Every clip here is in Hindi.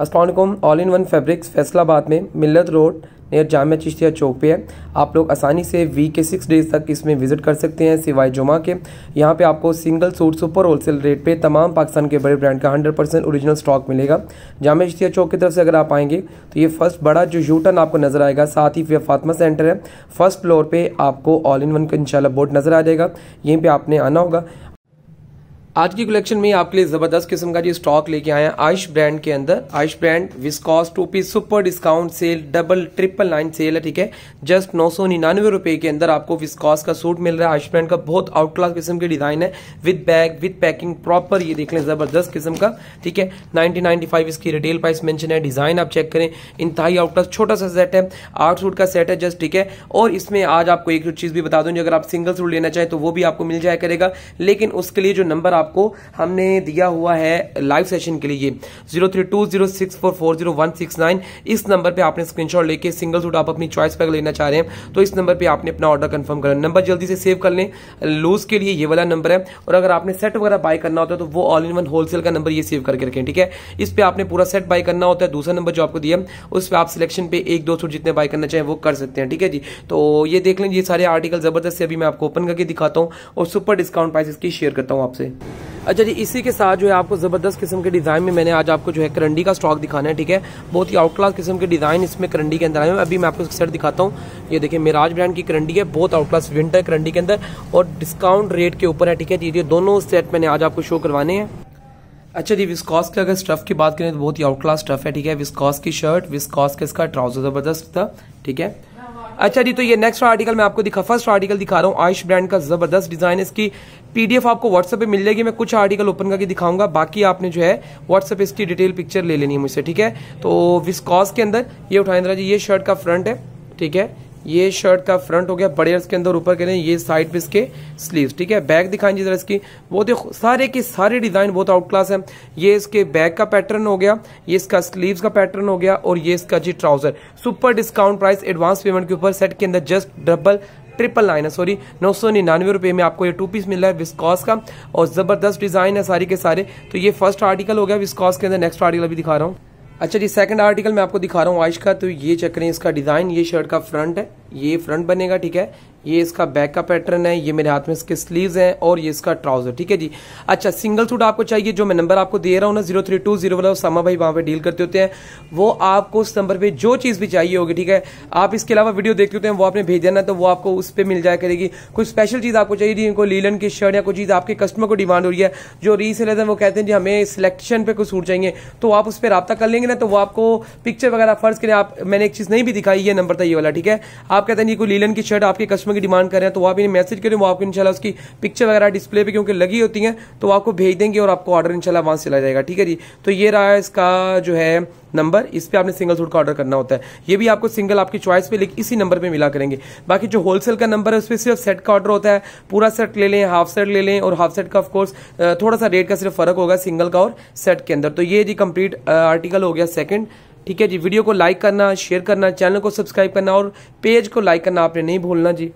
Aslam all in one fabrics Faisalabad में मिलत रोड नियर जाम चिश्तिया चौक पे है आप लोग आसानी से वीक के सिक्स डेज तक इसमें विजिट कर सकते हैं सिवाय जुमा के यहाँ पे आपको single suit super wholesale rate पे तमाम पाकिस्तान के बड़े ब्रांड का 100 परसेंट औरिजिनल स्टॉक मिलेगा जाम चिश्तिया चौक की तरफ से अगर आप आएंगे तो ये फर्स्ट बड़ा जो यूटर्न आपको नजर आएगा साथ ही फातमा सेंटर है फर्स्ट फ्लोर पर आपको ऑल इन वन का इनशाला बोर्ड नजर आ जाएगा यहीं पर आपने आना होगा आज की कलेक्शन में आपके लिए जबरदस्त किस्म का जी स्टॉक लेके आए हैं आयुष ब्रांड के अंदर आयुष ब्रांड विस्कॉस टोपी super discount sale double triple nine sale है ठीक है जस्ट नौ सौ निन्यानवे रुपए के अंदर आपको विस्कॉस का सूट मिल रहा है आयुष ब्रांड का बहुत आउट क्लास किस्म के डिजाइन है with bag with packing proper ये देख लें जबरदस्त किस्म का ठीक है नाइनटी नाइनटी फाइव इसकी रिटेल प्राइस मैंशन है डिजाइन आप चेक करें इंतहाई आउट क्लास छोटा सा सेट है आठ सूट का सेट है जस्ट ठीक है और इसमें आज आपको एक चीज भी बता दूंगी अगर आप सिंगल सूट लेना चाहें तो वो भी आपको मिल जाया करेगा लेकिन उसके लिए जो नंबर आप आपको हमने दिया हुआ है लाइव सेशन के लिए zero three two zero six four four zero one six nine इस नंबर पे आपने स्क्रीनशॉट लेके सिंगल सूट आप अपनी चॉइस पर लेना चाह रहे हैं तो इस नंबर पे आपने अपना ऑर्डर कंफर्म करना नंबर जल्दी से सेव कर लें लूज के लिए ये वाला नंबर है और अगर आपने सेट वगैरह बाय करना होता है तो वो ऑल इन वन होलसेल का नंबर ये सेव करके रखें ठीक है इस पर आपने पूरा सेट बाय करना होता है दूसरा नंबर जो आपको दिया उस पर आप सिलेक्शन पे एक दो सूट जितने बाय करना चाहें वो कर सकते हैं ठीक है जी तो ये देख लें ये सारे आर्टिकल जबरदस्त से अभी मैं आपको ओपन करके दिखाता हूँ और सुपर डिस्काउंट प्राइस इसकी शेयर करता हूँ आपसे अच्छा जी इसी के साथ जो है आपको ज़बरदस्त किस्म के डिज़ाइन में मैंने आज आपको जो है करंडी का स्टॉक दिखाना है ठीक है बहुत ही आउट क्लास किस्म के डिज़ाइन इसमें करंडी के अंदर आए हैं अभी मैं आपको सेट दिखाता हूँ ये देखिए मिराज ब्रांड की करंडी है बहुत आउट क्लास विंटर करंडी के अंदर और डिस्काउंट रेट के ऊपर है ठीक है ये दोनों सेट मैंने आज आपको शो करवाने हैं अच्छा जी विस्कॉस के अगर स्टफ़ की बात करें तो बहुत ही आउट क्लास स्टफ़ है ठीक है विस्कॉस की शर्ट विस्कॉस का इसका ट्राउज़र ज़बरदस्त था ठीक है अच्छा जी तो ये नेक्स्ट आर्टिकल मैं आपको दिखा फर्स्ट आर्टिकल दिखा रहा हूँ आयुष ब्रांड का जबरदस्त डिजाइन इसकी पीडीएफ आपको व्हाट्सएप पे मिल जाएगी मैं कुछ आर्टिकल ओपन करके दिखाऊंगा बाकी आपने जो है व्हाट्सएप इसकी डिटेल पिक्चर ले लेनी है मुझसे ठीक है तो विस्कॉस के अंदर ये उठाइंद्रा जी ये शर्ट का फ्रंट है ठीक है ये शर्ट का फ्रंट हो गया बड़े के अंदर ऊपर कह रहे हैं ये साइड पे इसके स्लीव ठीक है बैक दिखाएंगे जरा इसकी वो देखो सारे के सारे डिजाइन बहुत आउट क्लास है ये इसके बैक का पैटर्न हो गया ये इसका स्लीव्स का पैटर्न हो गया और ये इसका जी trouser super discount price advance payment के ऊपर सेट के अंदर जस्ट डबल ट्रिपल नाइन है सॉरी नौ सौ निन्यानवे रुपये में आपको ये टू पीस मिल रहा है विस्कॉस का और ज़बरदस्त डिज़ाइन है सारी के सारे तो ये फर्स्ट आर्टिकल हो गया विस्कॉस के अंदर नेक्स्ट आर्टिकल अभी दिखा रहा हूँ अच्छा जी सेकंड आर्टिकल मैं आपको दिखा रहा हूँ आयश का तो ये चेक करें इसका डिज़ाइन ये शर्ट का फ्रंट है ये फ्रंट बनेगा ठीक है ये इसका बैक का पैटर्न है ये मेरे हाथ में इसके स्लीव्स हैं और ये इसका ट्राउजर ठीक है जी अच्छा सिंगल सूट आपको चाहिए जो मैं नंबर आपको दे रहा हूँ ना जीरो थ्री टू जीरो वाला सामा भाई वहाँ पे डील करते होते हैं वो आपको उस नंबर पे जो चीज़ भी चाहिए होगी ठीक है आप इसके अलावा वीडियो देखते होते हैं वो आपने भेज देना तो वो आपको उस पर मिल जाया करेगी कोई स्पेशल चीज़ आपको चाहिए जिनको लीलन की शर्ट या कोई चीज़ आपके कस्टमर को डिमांड हो रही है जो रीसेलर है वो कहते हैं जी हमें सिलेक्शन पे कोई सूट चाहिए तो आप उस पर रबता कर लेंगे ना तो वो आपको पिक्चर वगैरह फर्ज करें आप मैंने एक चीज़ नहीं भी दिखाई ये नंबर था ये वाला ठीक है आप आप कहते हैं ये कोई लीलन की शर्ट आपके कस्टमर की डिमांड कर रहे हैं तो आप इन्हें मैसेज करें वो आपको इनशाला उसकी पिक्चर वगैरह डिस्प्ले पे क्योंकि लगी होती है तो आपको भेज देंगे और आपको ऑर्डर इनशाला वहां से चला जाएगा ठीक है जी तो ये रहा इसका जो है नंबर इस पर आपने सिंगल सूट का ऑर्डर करना होता है ये भी आपको सिंगल आपकी चॉइस पे लेकिन इसी नंबर पे मिला करेंगे बाकी जो होलसेल का नंबर है उस पर सिर्फ सेट का ऑर्डर होता है पूरा सेट ले लें हाफ सेट ले लें और हाफ सेट का ऑफकोर्स थोड़ा सा रेट का सिर्फ फर्क होगा सिंगल का और सेट के अंदर तो ये जी कंप्लीट आर्टिकल हो गया सेकंड ठीक है जी वीडियो को लाइक करना शेयर करना चैनल को सब्सक्राइब करना और पेज को लाइक करना आपने नहीं भूलना जी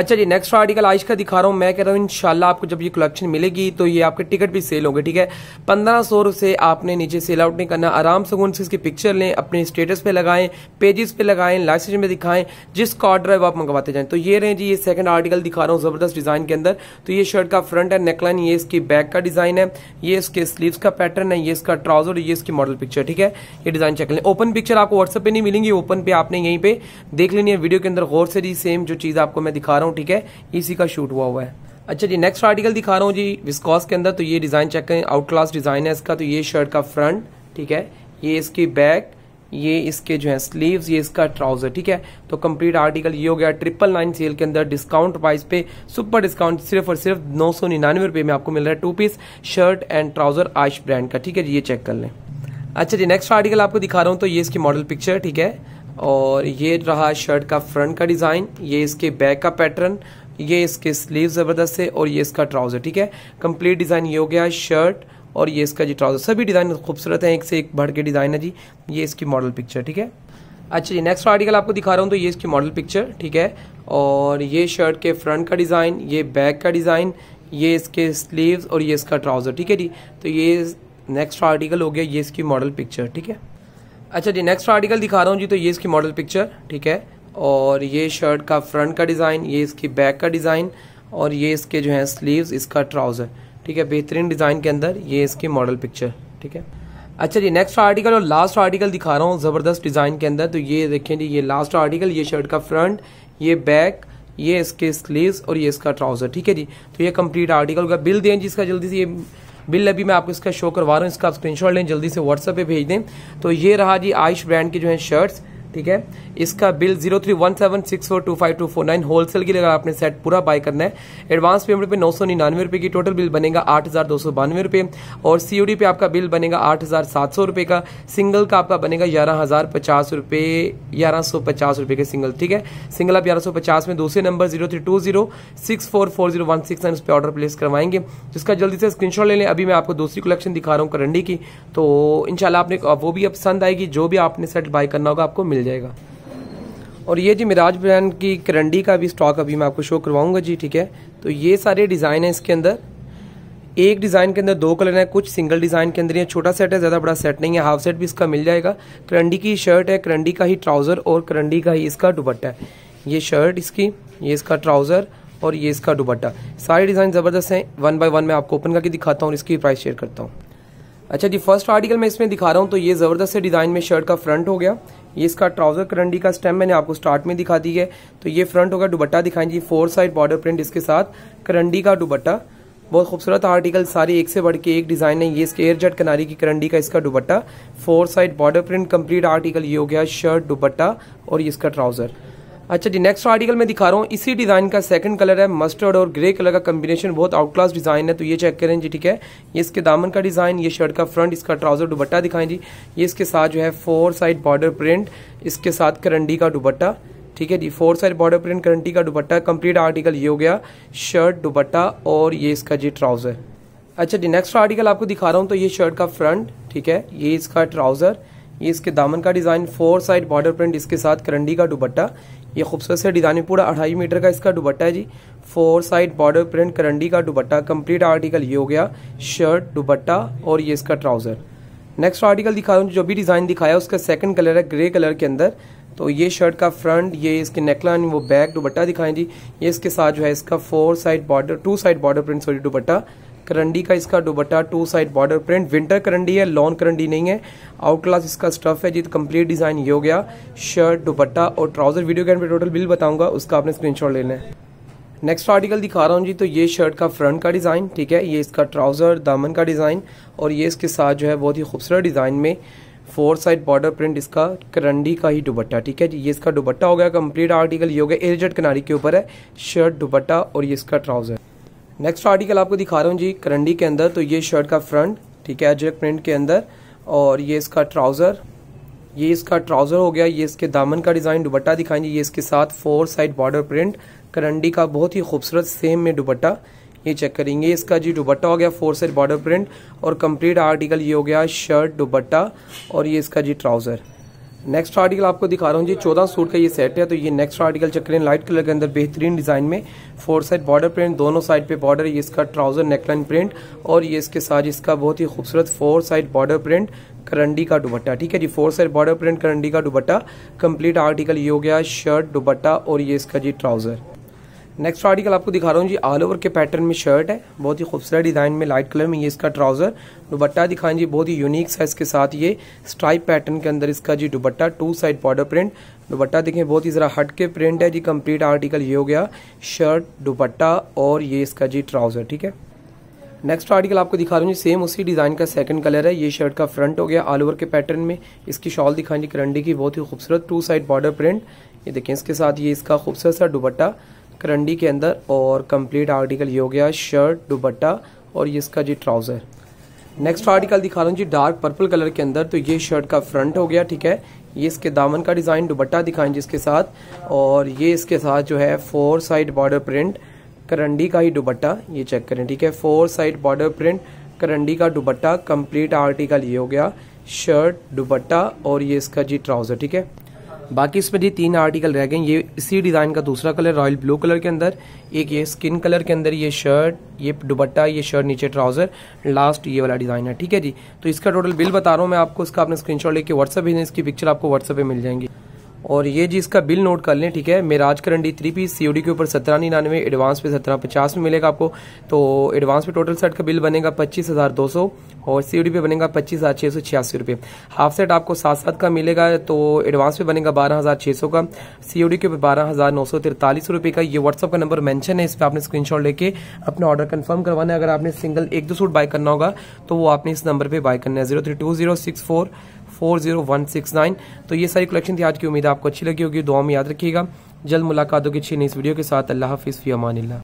अच्छा जी नेक्स्ट आर्टिकल आज का दिखा रहा हूँ मैं कह रहा हूँ इनशाला आपको जब ये कलेक्शन मिलेगी तो ये आपके टिकट भी सेल होंगे ठीक है पंद्रह सौ से आपने नीचे सेल आउट नहीं करना आराम से उनसे इसकी पिक्चर लें अपने स्टेटस पे लगाएं पेजेस पे लगाएं लाइसेंस में दिखाएं जिसका ऑर्डर है वो आप मंगवाते जाए तो ये रहे जी ये सेकंड आर्टिकल दिखा रहा हूँ जबरदस्त डिजाइन के अंदर तो ये शर्ट का फ्रंट है नेकलाइन ये इसकी बैक का डिजाइन है ये इसके स्लीव का पैटर्न है ये इसका ट्राउजर ये इसकी मॉडल पिक्चर ठीक है ये डिजाइन चेक लें ओपन पिक्चर आपको व्हाट्सअप पर नहीं मिलेंगी ओपन पे आपने यहीं पर देख लेनी है वीडियो के अंदर गौर से जी सेम जो चीज आपको मैं दिखा रहा हूँ ठीक है इसी का शूट हुआ हुआ है अच्छा जी नेक्स्ट आर्टिकल दिखा रहा हूँ जी विस्कॉस के अंदर तो ये डिज़ाइन चेक करें आउट क्लास डिज़ाइन है इसका तो ये शर्ट का फ्रंट ठीक है ये इसकी बैक ये इसके जो है स्लीव्स ये इसका ट्राउजर ठीक है तो कंप्लीट आर्टिकल ये हो गया ट्रिपल नाइन सेल के अंदर डिस्काउंट प्राइस पे सुपर डिस्काउंट सिर्फ और सिर्फ नौ सौ निन्यानवे रुपये में आपको मिल रहा है two piece shirt and trouser Aish brand का ठीक है जी ये चेक कर लें अच्छा जी नेक्स्ट आर्टिकल आपको दिखा रहा हूँ तो ये इसकी मॉडल पिक्चर ठीक है और ये रहा शर्ट का फ्रंट का डिज़ाइन ये इसके बैक का पैटर्न ये इसके स्लीव ज़बरदस्त है और ये इसका ट्राउज़र ठीक है कंप्लीट डिज़ाइन ये हो गया शर्ट और ये इसका जी ट्राउज़र सभी डिज़ाइन खूबसूरत है एक से एक बढ़ के डिज़ाइन है जी ये इसकी मॉडल पिक्चर ठीक है अच्छा जी नेक्स्ट आर्टिकल आपको दिखा रहा हूँ तो ये इसकी मॉडल पिक्चर ठीक है और ये शर्ट के फ्रंट का डिज़ाइन ये बैक का डिज़ाइन ये इसके स्लीव्स और ये इसका ट्राउज़र ठीक है जी तो ये नेक्स्ट आर्टिकल हो गया ये इसकी मॉडल पिक्चर ठीक है अच्छा जी नेक्स्ट आर्टिकल दिखा रहा हूँ जी तो ये इसकी मॉडल पिक्चर ठीक है और ये शर्ट का फ्रंट का डिज़ाइन ये इसकी बैक का डिज़ाइन और ये इसके जो है स्लीव्स इसका ट्राउज़र ठीक है बेहतरीन डिज़ाइन के अंदर ये इसकी मॉडल पिक्चर ठीक है अच्छा जी नेक्स्ट आर्टिकल और लास्ट आर्टिकल दिखा रहा हूँ ज़बरदस्त डिज़ाइन के अंदर तो ये देखें जी ये लास्ट आर्टिकल ये शर्ट का फ्रंट ये बैक ये इसके स्लीव्स और ये इसका ट्राउज़र ठीक है जी तो ये कंप्लीट आर्टिकल का बिल दें जिसका जल्दी से ये बिल अभी मैं आपको इसका शो करवा रहा हूँ इसका आप स्क्रीनशॉट लें जल्दी से व्हाट्सएप पे भेज दें तो ये रहा जी आयुष ब्रांड के जो है शर्ट्स ठीक है इसका bill zero three one seven six four two five two four nine wholesale की अगर आपने सेट पूरा बाय करना है एडवांस पेमेंट पे नौ सौ निन्यानवे रुपए की टोटल बिल बनेगा आठ हजार दो सौ बानवे रुपए और सीओडी पे आपका बिल बनेगा आठ हजार सात सौ रुपए का सिंगल का आपका बनेगा ग्यारह हजार पचास रुपए ग्यारह सौ पचास रुपए के सिंगल ठीक है सिंगल आप ग्यारह सौ पचास में दूसरे number zero three two zero six four four zero one six nine उस पर ऑर्डर प्लेस करवाएंगे जिसका जल्दी से स्क्रीनशॉट ले लें अभी मैं आपको दूसरी कलेक्शन दिखा रहा हूँ करंडी की तो इनशाला आपने वो भी पसंद आएगी जो भी आपने सेट बाय करना होगा आपको मिल मिल जाएगा और ये जी मिराज ब्रांड की करंडी का भी स्टॉक अभी मैं आपको शो करवाऊंगा जी ठीक है तो ये सारे डिज़ाइन हैं इसके अंदर एक डिज़ाइन के अंदर दो कलर हैं कुछ सिंगल डिज़ाइन के अंदर ये छोटा सेट है ज़्यादा बड़ा सेट नहीं है हाफ सेट भी इसका मिल जाएगा करंडी की शर्ट है करंडी का ही ट्राउज़र और करंडी का ही इसका दुपट्टा है ये शर्ट इसकी ये इसका ट्राउज़र और ये इसका दुपट्टा सारे डिज़ाइन ज़बरदस्त हैं वन बाय वन मैं आपको ओपन करके दिखाता हूँ इसकी प्राइस शेयर करता हूँ अच्छा जी फर्स्ट आर्टिकल मैं इसमें दिखा रहा हूँ तो ये ज़बरदस्त से डिज़ाइन में शर्ट का फ्रंट हो गया ये इसका ट्राउजर करंडी का स्टेम मैंने आपको स्टार्ट में दिखा दी है तो ये फ्रंट होगा दुबट्टा दिखाएंगे फोर साइड बॉर्डर प्रिंट इसके साथ करंडी का दुबट्टा बहुत खूबसूरत आर्टिकल सारे एक से बढ़ के एक डिज़ाइन है ये इसके एयर जेट कनारी की करंडी का इसका दुबट्टा four side border print complete article ये हो गया शर्ट दुबट्टा और इसका ट्राउजर अच्छा जी नेक्स्ट आर्टिकल मैं दिखा रहा हूँ इसी डिज़ाइन का सेकंड कलर है मस्टर्ड और ग्रे कलर का कॉम्बिनेशन बहुत आउट क्लास डिज़ाइन है तो ये चेक करें जी ठीक है ये इसके दामन का डिज़ाइन ये शर्ट का फ्रंट इसका ट्राउजर दुबट्टा दिखाएं जी ये इसके साथ जो है फोर साइड बॉर्डर प्रिंट इसके साथ करंडी का दुबट्टा ठीक है जी फोर साइड बॉर्डर प्रिंट करंटी का दुबट्टा कंप्लीट आर्टिकल ये हो गया शर्ट दुबट्टा और ये इसका जी ट्राउजर अच्छा जी नेक्स्ट आर्टिकल आपको दिखा रहा हूँ तो ये शर्ट का फ्रंट ठीक है ये इसका ट्राउजर ये इसके दामन का design four side border print इसके साथ करंडी का दुबट्टा ये खूबसूरत से डिज़ाइन पूरा अढ़ाई मीटर का इसका दुबट्टा है जी फोर साइड बॉर्डर प्रिंट करंडी का दुबट्टा कंप्लीट आर्टिकल ये हो गया शर्ट दुबट्टा और ये इसका ट्राउज़र नेक्स्ट आर्टिकल दिखा रहा हूँ जो भी डिज़ाइन दिखाया उसका सेकंड कलर है ग्रे कलर के अंदर तो ये शर्ट का फ्रंट ये इसके नेकलाइन वो बैक दुबट्टा दिखाएं जी ये इसके साथ जो है इसका four side border two side border print sorry dupatta करंडी का इसका dupatta two side border print winter करंडी है लॉन करंडी नहीं है आउट क्लास इसका स्टफ है जी तो कंप्लीट डिजाइन ये हो गया शर्ट दुबट्टा और ट्राउजर वीडियो के एंड टोटल बिल बताऊंगा उसका आपने शॉट लेना है नेक्स्ट आर्टिकल दिखा रहा हूँ जी तो ये शर्ट का फ्रंट का डिज़ाइन ठीक है ये इसका ट्राउज़र दामन का डिज़ाइन और ये इसके साथ जो है बहुत ही खूबसूरत डिज़ाइन में फोर साइड बॉर्डर प्रिंट इसका करंडी का ही दुबट्टा ठीक है जी ये इसका दुबट्टा हो गया कंप्लीट आर्टिकल ये हो गया एरजट किनारी के ऊपर है शर्ट दुबट्टा और ये इसका ट्राउज़र नेक्स्ट आर्टिकल आपको दिखा रहा हूँ जी करंडी के अंदर तो ये शर्ट का फ्रंट ठीक है जेक प्रिंट के अंदर और ये इसका ट्राउज़र ये इसका ट्राउज़र हो गया ये इसके दामन का डिज़ाइन दुपट्टा दिखाएंगे ये इसके साथ फोर साइड बॉर्डर प्रिंट करंडी का बहुत ही खूबसूरत सेम में दुपट्टा ये चेक करेंगे इसका जी दुपट्टा हो गया फोर साइड बॉर्डर प्रिंट और कंप्लीट आर्टिकल ये हो गया शर्ट दुपट्टा और ये इसका जी ट्राउज़र नेक्स्ट आर्टिकल आपको दिखा रहा हूँ जी चौदह सूट का ये सेट है तो ये नेक्स्ट आर्टिकल चक्रेन लाइट कलर के अंदर बेहतरीन डिजाइन में फोर साइड बॉर्डर प्रिंट दोनों साइड पे बॉर्डर ये इसका ट्राउजर नेकलाइन प्रिंट और ये इसके साथ इसका बहुत ही खूबसूरत फोर साइड बॉर्डर प्रिंट करंडी का दुबट्टा ठीक है जी फोर साइड बॉर्डर प्रिंट करंडी का दुबट्टा कंप्लीट आर्टिकल ये हो गया शर्ट दुबट्टा और ये इसका जी ट्राउजर नेक्स्ट आर्टिकल आपको दिखा रहा हूँ जी ऑल ओवर के पैटर्न में शर्ट है बहुत ही खूबसूरत डिजाइन में लाइट कलर में ये इसका ट्राउजर दुबट्टा दिखाएं जी बहुत ही यूनिक साइज के साथ ये स्ट्राइप पैटर्न के अंदर इसका जी dupatta two side border print dupatta देखें बहुत ही ज़रा हट के प्रिंट है जी कम्प्लीट आर्टिकल ये हो गया शर्ट दुबट्टा और ये इसका जी ट्राउजर ठीक है नेक्स्ट आर्टिकल आपको दिखा रहा हूँ जी सेम उसी डिज़ाइन का सेकंड कलर है ये शर्ट का फ्रंट हो गया ऑल ओवर के पैटर्न में इसकी शॉल जी करंडी की बहुत ही खूबसूरत टू साइड बॉर्डर प्रिंट ये देखें इसके साथ ये इसका खूबसूरत सा दुबट्टा करंडी के अंदर और कंप्लीट आर्टिकल ये हो गया शर्ट दुपट्टा और ये इसका जी ट्राउज़र नेक्स्ट आर्टिकल दिखा रहा हूँ जी डार्क पर्पल कलर के अंदर तो ये शर्ट का फ्रंट हो गया ठीक है ये इसके दामन का डिज़ाइन दुपट्टा दिखाएं जिसके साथ और ये इसके साथ जो है फोर साइड बॉर्डर प्रिंट करंडी का ही दुपट्टा ये चेक करें ठीक है फोर साइड बॉर्डर प्रिंट करंडी का दुपट्टा कंप्लीट आर्टिकल ये हो गया शर्ट दुपट्टा और ये इसका जी ट्राउज़र ठीक है बाकी इसमें जी तीन आर्टिकल रह गए ये इसी डिज़ाइन का दूसरा कलर रॉयल ब्लू कलर के अंदर एक ये स्किन कलर के अंदर ये शर्ट ये दुपट्टा ये शर्ट नीचे ट्राउज़र लास्ट ये वाला डिज़ाइन है ठीक है जी तो इसका टोटल बिल बता रहा हूँ मैं आपको इसका अपने स्क्रीनशॉट लेके व्हाट्सअप भेजें इसकी पिक्चर आपको व्हाट्सअप पे मिल जाएंगी और ये जी इसका बिल नोट कर लें ठीक है मेराज करंडी थ्री पीस सीओडी के ऊपर सत्रह निन्यानवे एडवांस पे सत्रह पचास में मिलेगा आपको तो एडवांस पे टोटल सेट का बिल बनेगा पच्चीस हज़ार दो सौ और सीओडी पे बनेगा पच्चीस हज़ार छह सौ छियासी रुपये हाफ सेट आपको सात सात का मिलेगा तो एडवांस पे बनेगा बारह हज़ार छः सौ का सीओडी के ऊपर बारह हज़ार नौ सौ तिरतालीस रुपये का ये व्हाट्सअप का नंबर मैंशन है इस पर आपने शॉट लेके अपना ऑर्डर कन्फर्म करवाना है अगर आपने सिंगल एक दो सूट बाय करना होगा तो वो आपने इस नंबर पर बाय करना है zero three two zero six four four zero one six nine तो ये सारी कलेक्शन थी आज की उम्मीद आपको अच्छी लगी होगी दुआ में याद रखिएगा जल्द मुलाकात होगी अच्छी नई इस वीडियो के साथ अल्लाह हाफिज़ फ़ी अमान